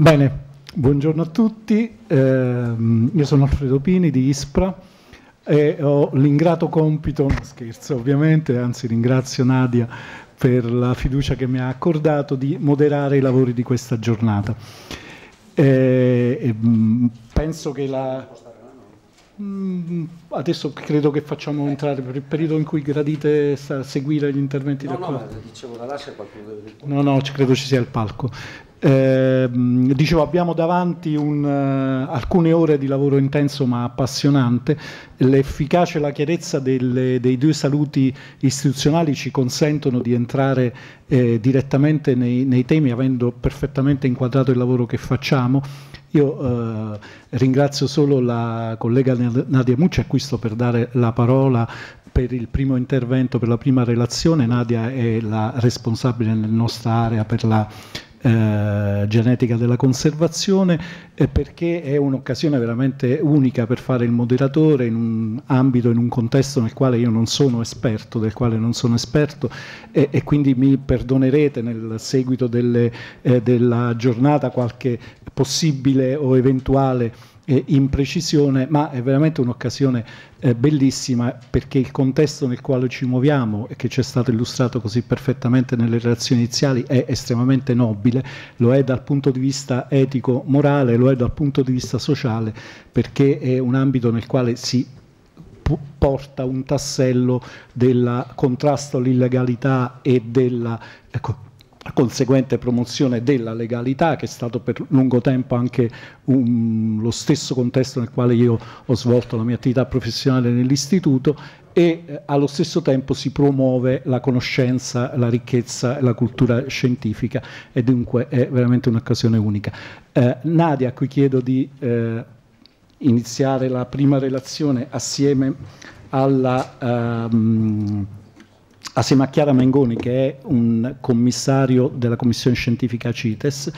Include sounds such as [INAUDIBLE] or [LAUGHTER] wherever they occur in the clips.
Bene, buongiorno a tutti, eh, io sono Alfredo Pini di ISPRA e ho l'ingrato compito, scherzo ovviamente, anzi ringrazio Nadia per la fiducia che mi ha accordato di moderare i lavori di questa giornata. Eh, penso che la... Mm, adesso credo che facciamo entrare per il periodo in cui gradite seguire gli interventi no, da qua. No, dicevo da là qualcuno. No, no, credo ci sia il palco. Ehm, dicevo, abbiamo davanti un, uh, alcune ore di lavoro intenso ma appassionante. L'efficacia e la chiarezza delle, dei due saluti istituzionali ci consentono di entrare eh, direttamente nei, nei, temi, avendo perfettamente inquadrato il lavoro che facciamo. Io eh, ringrazio solo la collega Nadia Mucci a cui sto per dare la parola per il primo intervento, per la prima relazione. Nadia è la responsabile nella nostra area per la eh, genetica della conservazione eh, perché è un'occasione veramente unica per fare il moderatore in un ambito, in un contesto nel quale io non sono esperto, del quale non sono esperto e, e quindi mi perdonerete nel seguito delle, eh, della giornata qualche possibile o eventuale eh, imprecisione, ma è veramente un'occasione eh, bellissima perché il contesto nel quale ci muoviamo e che ci è stato illustrato così perfettamente nelle relazioni iniziali è estremamente nobile, lo è dal punto di vista etico-morale, lo è dal punto di vista sociale, perché è un ambito nel quale si porta un tassello del contrasto all'illegalità e della... Ecco, conseguente promozione della legalità, che è stato per lungo tempo anche un, lo stesso contesto nel quale io ho svolto la mia attività professionale nell'istituto e eh, allo stesso tempo si promuove la conoscenza, la ricchezza e la cultura scientifica e dunque è veramente un'occasione unica. Eh, Nadia, a cui chiedo di eh, iniziare la prima relazione assieme alla... Ehm, assieme a Chiara Mengoni, che è un commissario della commissione scientifica CITES,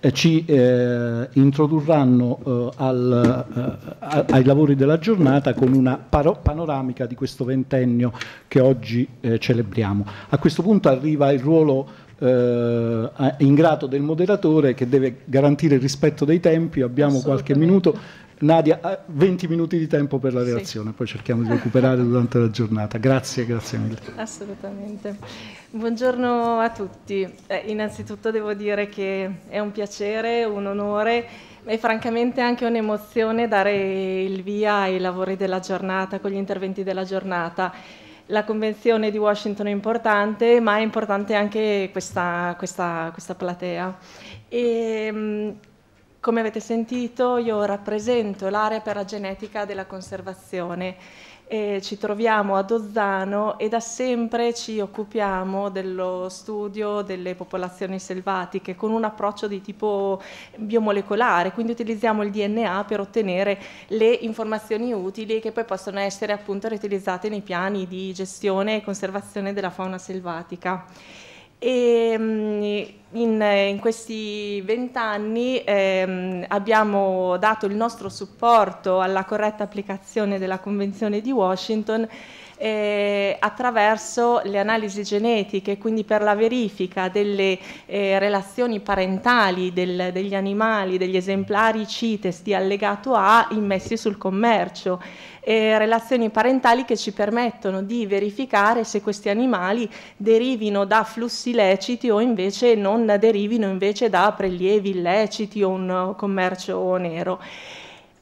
eh, ci eh, introdurranno eh, al, eh, ai lavori della giornata con una panoramica di questo ventennio che oggi eh, celebriamo. A questo punto arriva il ruolo in grado del moderatore che deve garantire il rispetto dei tempi, abbiamo qualche minuto Nadia, 20 eh, minuti di tempo per la reazione, sì. poi cerchiamo di recuperare [LAUGHS] durante la giornata. Grazie, grazie mille. Assolutamente. Buongiorno a tutti. Eh, innanzitutto devo dire che è un piacere, un onore e francamente anche un'emozione dare il via ai lavori della giornata, con gli interventi della giornata. La convenzione di Washington è importante, ma è importante anche questa, questa, questa platea. E, mm, come avete sentito io rappresento l'area per la genetica della conservazione. E ci troviamo a Dozzano e da sempre ci occupiamo dello studio delle popolazioni selvatiche con un approccio di tipo biomolecolare, quindi utilizziamo il DNA per ottenere le informazioni utili che poi possono essere appunto riutilizzate nei piani di gestione e conservazione della fauna selvatica. E mm, in, in questi vent'anni ehm, abbiamo dato il nostro supporto alla corretta applicazione della Convenzione di Washington eh, attraverso le analisi genetiche, quindi per la verifica delle eh, relazioni parentali del, degli animali, degli esemplari CITES di allegato A immessi sul commercio. Eh, relazioni parentali che ci permettono di verificare se questi animali derivino da flussi leciti o invece non derivino invece da prelievi illeciti o un commercio nero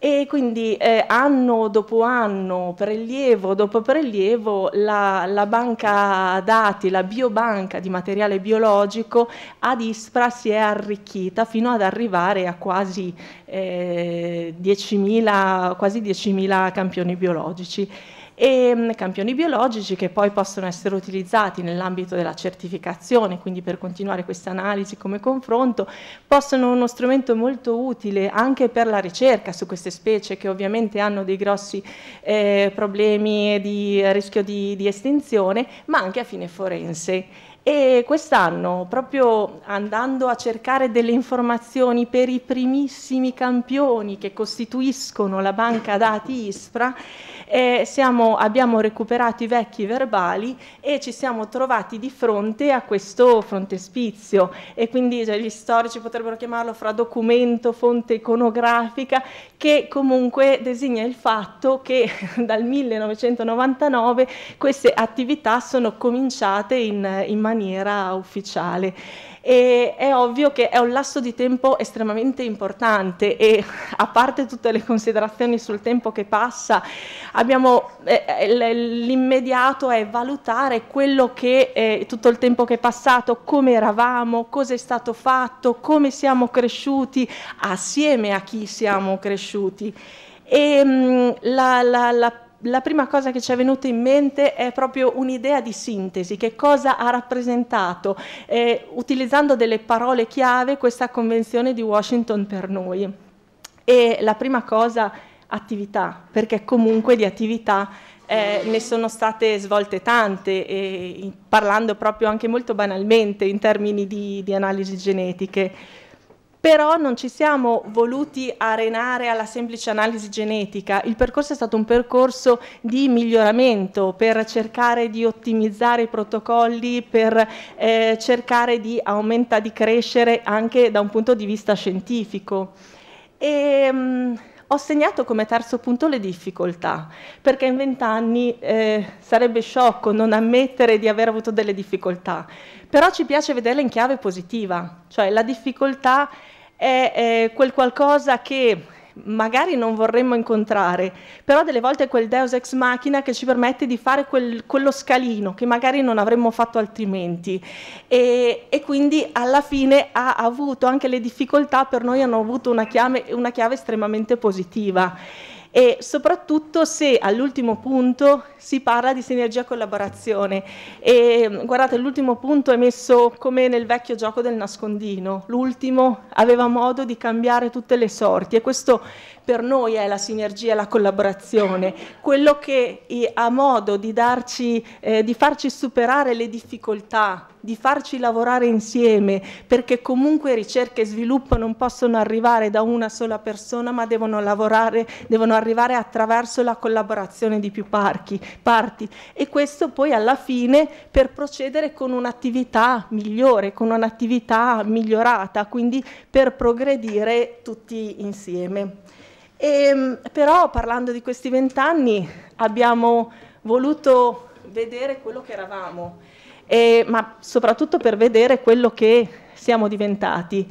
e quindi eh, anno dopo anno, prelievo dopo prelievo, la, la, banca dati, la biobanca di materiale biologico ad Ispra si è arricchita fino ad arrivare a quasi, eh, 10 quasi 10.000 campioni biologici e mm, campioni biologici che poi possono essere utilizzati nell'ambito della certificazione, quindi per continuare questa analisi come confronto, possono uno strumento molto utile anche per la ricerca su queste specie che ovviamente hanno dei grossi eh, problemi di rischio di, di estinzione, ma anche a fine forense. E quest'anno, proprio andando a cercare delle informazioni per i primissimi campioni che costituiscono la banca dati ISPRA, eh, siamo, abbiamo recuperato i vecchi verbali e ci siamo trovati di fronte a questo frontespizio e quindi cioè, gli storici potrebbero chiamarlo fra documento, fonte iconografica che comunque designa il fatto che [LAUGHS] dal 1999 queste attività sono cominciate in, in maniera ufficiale e è ovvio che è un lasso di tempo estremamente importante e a parte tutte le considerazioni sul tempo che passa, abbiamo, eh, eh l'immediato è valutare quello che eh, tutto il tempo che è passato, come eravamo, cosa è stato fatto, come siamo cresciuti, assieme a chi siamo cresciuti. E mm, la, la, la la prima cosa che ci è venuta in mente è proprio un'idea di sintesi, che cosa ha rappresentato, eh, utilizzando delle parole chiave, questa convenzione di Washington per noi. E la prima cosa, attività, perché comunque di attività eh, ne sono state svolte tante, e, parlando proprio anche molto banalmente in termini di, di analisi genetiche però non ci siamo voluti arenare alla semplice analisi genetica, il percorso è stato un percorso di miglioramento per cercare di ottimizzare i protocolli, per eh, cercare di aumentare, di crescere anche da un punto di vista scientifico. E, ehm, mh, ho segnato come terzo punto le difficoltà, perché in vent'anni eh, sarebbe sciocco non ammettere di aver avuto delle difficoltà, però ci piace vederle in chiave positiva, cioè la difficoltà è eh, quel qualcosa che magari non vorremmo incontrare, però delle volte è quel deus ex machina che ci permette di fare quel, quello scalino che magari non avremmo fatto altrimenti e, e, quindi alla fine ha avuto anche le difficoltà per noi hanno avuto una chiave, una chiave estremamente positiva e soprattutto se all'ultimo punto si parla di sinergia e collaborazione. E mm, guardate, l'ultimo punto è messo come nel vecchio gioco del nascondino. L'ultimo aveva modo di cambiare tutte le sorti e questo per noi è la sinergia e la collaborazione, quello che ha modo di, darci, eh, di farci superare le difficoltà, di farci lavorare insieme, perché comunque ricerca e sviluppo non possono arrivare da una sola persona, ma devono lavorare, devono arrivare arrivare attraverso la collaborazione di più parchi, parti e questo poi alla fine per procedere con un'attività migliore, con un'attività migliorata, quindi per progredire tutti insieme. E, ehm, però parlando di questi vent'anni abbiamo voluto vedere quello che eravamo, eh, ma soprattutto per vedere quello che siamo diventati.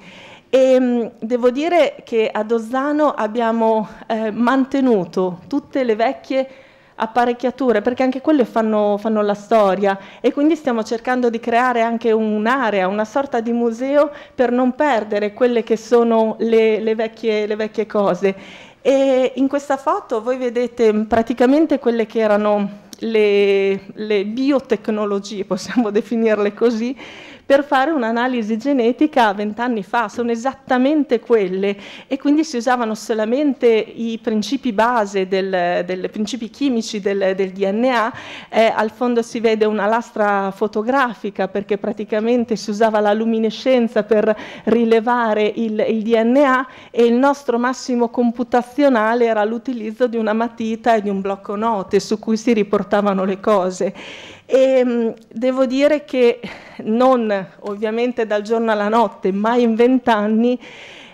E ehm, devo dire che ad Ozzano abbiamo eh, mantenuto tutte le vecchie apparecchiature, perché anche quelle fanno, fanno, la storia e quindi stiamo cercando di creare anche un'area, una sorta di museo per non perdere quelle che sono le, le, vecchie, le vecchie, cose. E in questa foto voi vedete praticamente quelle che erano le, le biotecnologie, possiamo definirle così, per fare un'analisi genetica vent'anni fa, sono esattamente quelle e quindi si usavano solamente i principi base, del, del principi chimici del, del DNA, eh, al fondo si vede una lastra fotografica perché praticamente si usava la luminescenza per rilevare il, il DNA e il nostro massimo computazionale era l'utilizzo di una matita e di un blocco note su cui si riportavano le cose. E ehm, devo dire che non ovviamente dal giorno alla notte, ma in vent'anni,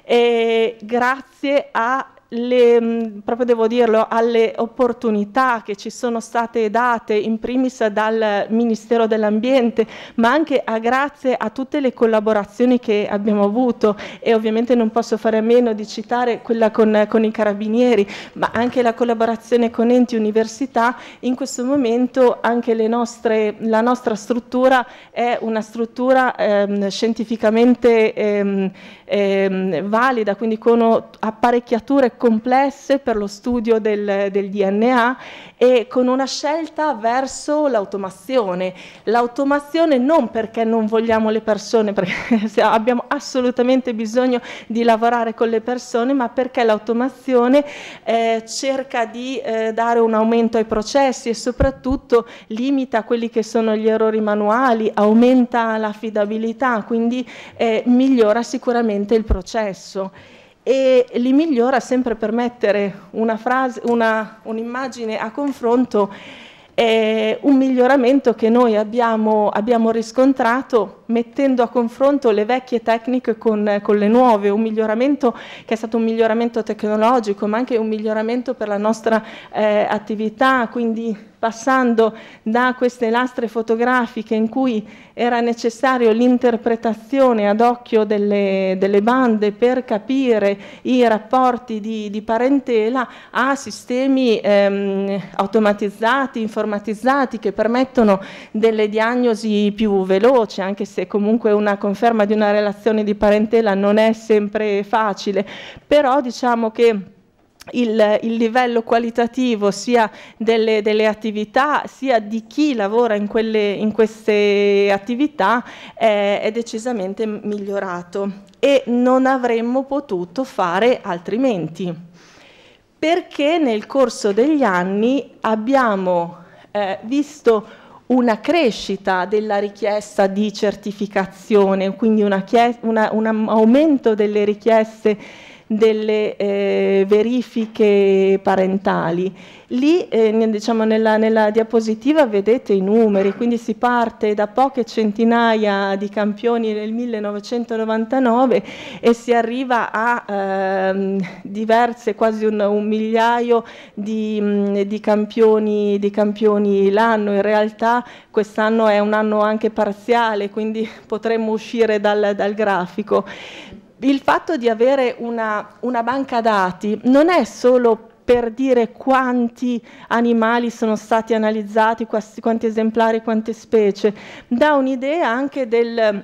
eh, grazie a le, mm, proprio devo dirlo, alle opportunità che ci sono state date in primis dal Ministero dell'Ambiente, ma anche a grazie a tutte le collaborazioni che abbiamo avuto e ovviamente non posso fare a meno di citare quella con, con i carabinieri, ma anche la collaborazione con enti università, in questo momento anche nostre, la nostra struttura è una struttura ehm, scientificamente ehm, ehm, valida, quindi con apparecchiature complesse per lo studio del, del DNA e con una scelta verso l'automazione. L'automazione non perché non vogliamo le persone, perché [LAUGHS] abbiamo assolutamente bisogno di lavorare con le persone, ma perché l'automazione eh, cerca di eh, dare un aumento ai processi e soprattutto limita quelli che sono gli errori manuali, aumenta l'affidabilità, quindi eh, migliora sicuramente il processo e li migliora sempre per mettere un'immagine a confronto è un miglioramento che noi abbiamo, abbiamo, riscontrato mettendo a confronto le vecchie tecniche con, con, le nuove, un miglioramento che è stato un miglioramento tecnologico ma anche un miglioramento per la nostra eh, attività, quindi passando da queste lastre fotografiche in cui era necessario l'interpretazione ad occhio delle, delle, bande per capire i rapporti di, di parentela a sistemi ehm, automatizzati, informatizzati che permettono delle diagnosi più veloci, anche se comunque una conferma di una relazione di parentela non è sempre facile, però diciamo che il, il livello qualitativo sia delle, delle, attività sia di chi lavora in, quelle, in queste attività eh, è decisamente migliorato e non avremmo potuto fare altrimenti perché nel corso degli anni abbiamo eh, visto una crescita della richiesta di certificazione, quindi una una, un aumento delle richieste delle eh, verifiche parentali. Lì eh, diciamo nella, nella, diapositiva vedete i numeri, quindi si parte da poche centinaia di campioni nel 1999 e si arriva a ehm, diverse, quasi un, un migliaio di, di, campioni, di campioni l'anno. In realtà quest'anno è un anno anche parziale, quindi [LAUGHS] potremmo uscire dal, dal grafico il fatto di avere una, una banca dati non è solo per dire quanti animali sono stati analizzati, quanti esemplari, quante specie, dà un'idea anche del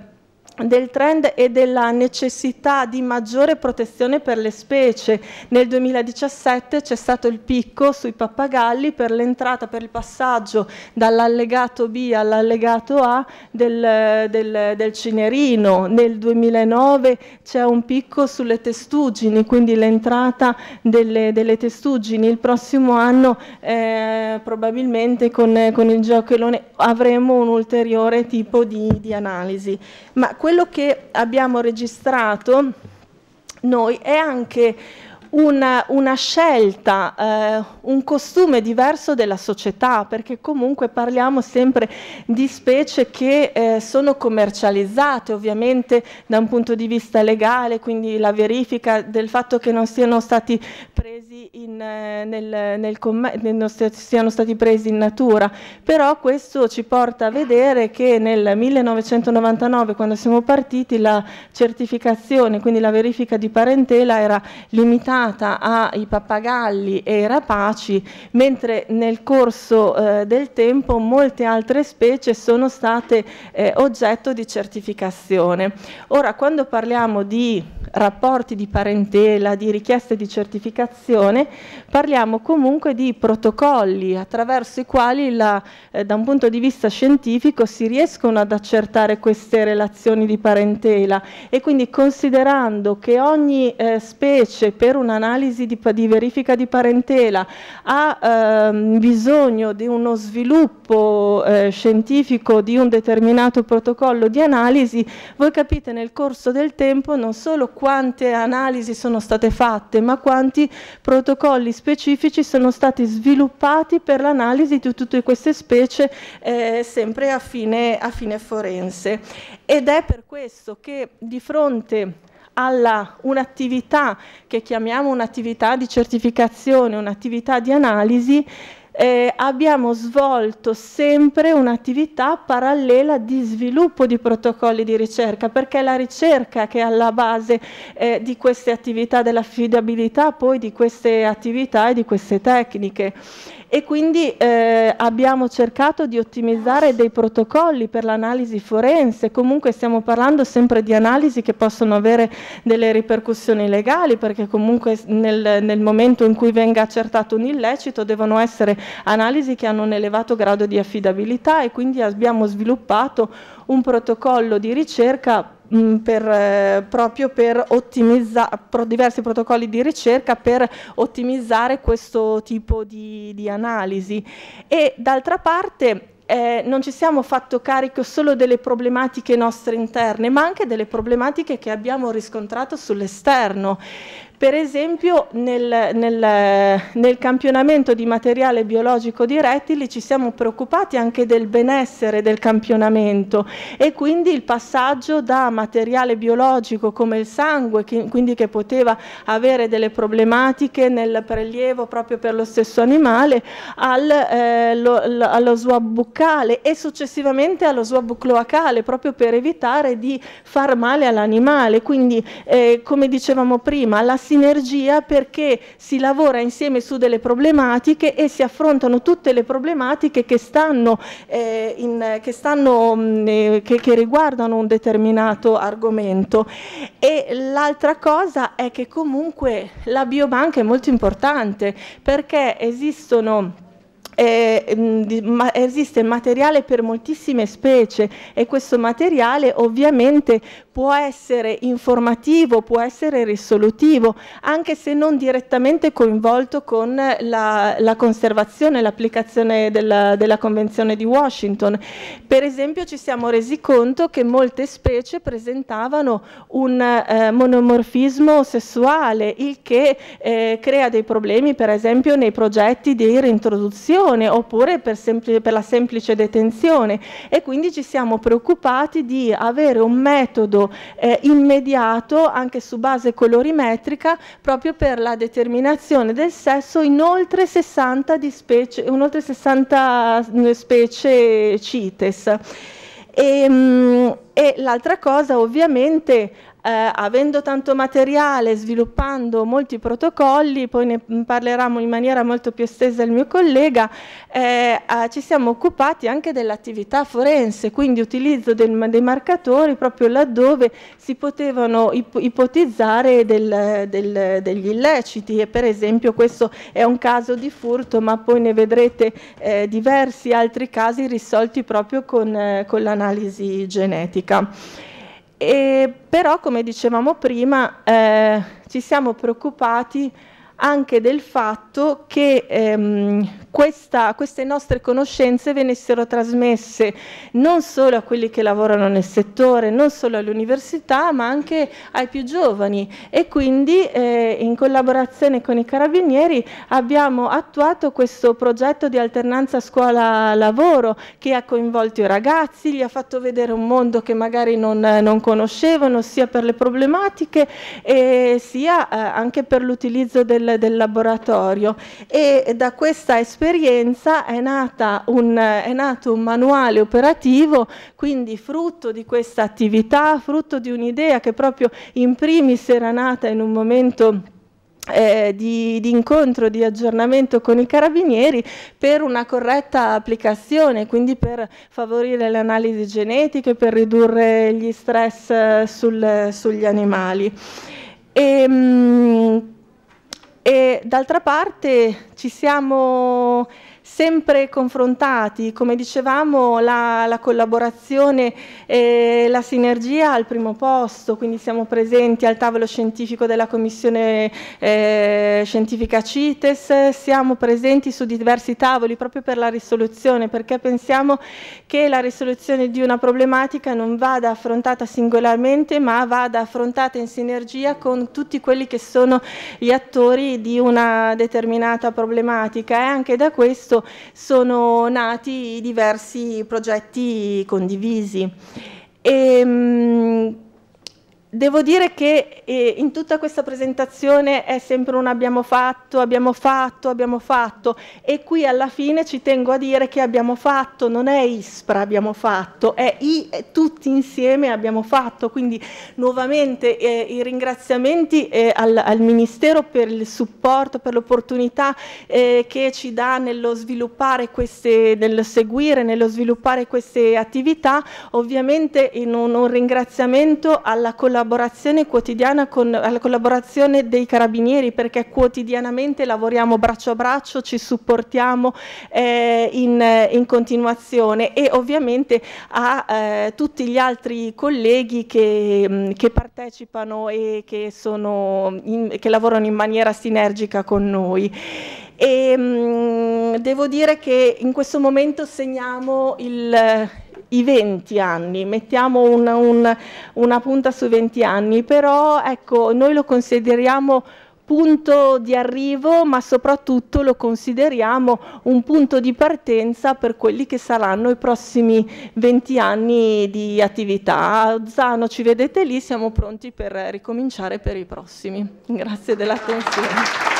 del trend e della necessità di maggiore protezione per le specie. Nel 2017 c'è stato il picco sui pappagalli per l'entrata, per il passaggio dall'allegato B all'allegato A del, del, del, cinerino. Nel 2009 c'è un picco sulle testuggini, quindi l'entrata delle, delle, testugini. Il prossimo anno eh, probabilmente con, con, il geochelone avremo un ulteriore tipo di, di analisi. Ma quello che abbiamo registrato noi è anche una, una scelta, eh, un costume diverso della società, perché comunque parliamo sempre di specie che eh, sono commercializzate ovviamente da un punto di vista legale, quindi la verifica del fatto che non siano stati presi in, eh, nel, nel non siano stati presi in natura, però questo ci porta a vedere che nel 1999 quando siamo partiti la certificazione, quindi la verifica di parentela era limitata destinata ai pappagalli e ai rapaci, mentre nel corso eh, del tempo molte altre specie sono state eh, oggetto di certificazione. Ora, quando parliamo di rapporti di parentela, di richieste di certificazione, parliamo comunque di protocolli attraverso i quali la, eh, da un punto di vista scientifico si riescono ad accertare queste relazioni di parentela e quindi considerando che ogni eh, specie per un'analisi di, di, verifica di parentela ha ehm, bisogno di uno sviluppo eh, scientifico di un determinato protocollo di analisi, voi capite nel corso del tempo non solo quante analisi sono state fatte ma quanti protocolli specifici specifici sono stati sviluppati per l'analisi di tutte queste specie eh, sempre a fine, a fine forense. Ed è per questo che di fronte alla un'attività che chiamiamo un'attività di certificazione, un'attività di analisi, eh, abbiamo svolto sempre un'attività parallela di sviluppo di protocolli di ricerca, perché è la ricerca che è alla base eh, di queste attività, dell'affidabilità poi di queste attività e di queste tecniche e quindi eh, abbiamo cercato di ottimizzare dei protocolli per l'analisi forense, comunque stiamo parlando sempre di analisi che possono avere delle ripercussioni legali perché comunque nel, nel momento in cui venga accertato un illecito devono essere analisi che hanno un elevato grado di affidabilità e quindi abbiamo sviluppato un protocollo di ricerca Mm, per, eh, proprio per ottimizzare pro diversi protocolli di ricerca per ottimizzare questo tipo di, di analisi e d'altra parte eh, non ci siamo fatto carico solo delle problematiche nostre interne ma anche delle problematiche che abbiamo riscontrato sull'esterno per esempio nel, nel, nel, campionamento di materiale biologico di rettili ci siamo preoccupati anche del benessere del campionamento e quindi il passaggio da materiale biologico come il sangue, che, quindi che poteva avere delle problematiche nel prelievo proprio per lo stesso animale, al, eh, lo, allo swab buccale e successivamente allo swab cloacale proprio per evitare di far male all'animale. Quindi eh, come dicevamo prima, la sinergia perché si lavora insieme su delle problematiche e si affrontano tutte le problematiche che stanno, eh, in, che, stanno mh, mm, eh, che, che riguardano un determinato argomento. E l'altra cosa è che comunque la biobanca è molto importante perché esistono eh, ma esiste materiale per moltissime specie e questo materiale ovviamente può essere informativo, può essere risolutivo, anche se non direttamente coinvolto con la, la conservazione, l'applicazione della, della Convenzione di Washington. Per esempio ci siamo resi conto che molte specie presentavano un eh, monomorfismo sessuale, il che eh, crea dei problemi per esempio nei progetti di reintroduzione detenzione oppure per, sempl per la semplice detenzione e quindi ci siamo preoccupati di avere un metodo eh, immediato anche su base colorimetrica proprio per la determinazione del sesso in oltre 60, specie, in oltre 60 mm, specie CITES. E, ehm, e l'altra cosa ovviamente eh, avendo tanto materiale, sviluppando molti protocolli, poi ne parlerà in maniera molto più estesa il mio collega, eh, eh, ci siamo occupati anche dell'attività forense, quindi utilizzo del, dei marcatori proprio laddove si potevano ip ipotizzare del, del, degli illeciti e per esempio questo è un caso di furto ma poi ne vedrete eh, diversi altri casi risolti proprio con, eh, con l'analisi genetica. E però, come dicevamo prima, eh, ci siamo preoccupati anche del fatto che ehm, questa, queste nostre conoscenze venissero trasmesse non solo a quelli che lavorano nel settore, non solo all'università, ma anche ai più giovani e quindi eh, in collaborazione con i carabinieri abbiamo attuato questo progetto di alternanza scuola-lavoro che ha coinvolto i ragazzi, gli ha fatto vedere un mondo che magari non, non conoscevano sia per le problematiche eh, sia eh, anche per l'utilizzo del del, del laboratorio e da questa esperienza è, un, è, nato un manuale operativo, quindi frutto di questa attività, frutto di un'idea che proprio in primis era nata in un momento eh, di, di, incontro, di aggiornamento con i carabinieri per una corretta applicazione, quindi per favorire le analisi genetiche, per ridurre gli stress eh, sul, sugli animali. E, ehm, mh, e d'altra parte ci siamo sempre confrontati, come dicevamo la, la collaborazione e la sinergia al primo posto, quindi siamo presenti al tavolo scientifico della Commissione eh, Scientifica CITES, siamo presenti su diversi tavoli proprio per la risoluzione, perché pensiamo che la risoluzione di una problematica non vada affrontata singolarmente, ma vada affrontata in sinergia con tutti quelli che sono gli attori di una determinata problematica e anche da questo questo sono nati diversi progetti condivisi. E, ehm, Devo dire che eh, in tutta questa presentazione è sempre un abbiamo fatto, abbiamo fatto, abbiamo fatto e qui alla fine ci tengo a dire che abbiamo fatto, non è ISPRA abbiamo fatto, è I tutti insieme abbiamo fatto, quindi nuovamente eh, i ringraziamenti eh, al, al, Ministero per il supporto, per l'opportunità eh, che ci dà nello sviluppare queste, nel seguire, nello sviluppare queste attività, ovviamente in un, un ringraziamento alla collaborazione collaborazione quotidiana con la collaborazione dei carabinieri perché quotidianamente lavoriamo braccio a braccio, ci supportiamo eh, in, in, continuazione e ovviamente a eh, tutti gli altri colleghi che, mm, che partecipano e che, in, che lavorano in maniera sinergica con noi e mh, mm, devo dire che in questo momento segniamo il, i 20 anni, mettiamo un, un, una punta su 20 anni, però ecco, noi lo consideriamo punto di arrivo, ma soprattutto lo consideriamo un punto di partenza per quelli che saranno i prossimi 20 anni di attività. Zano, ci vedete lì, siamo pronti per ricominciare per i prossimi. Grazie dell'attenzione. consulenza.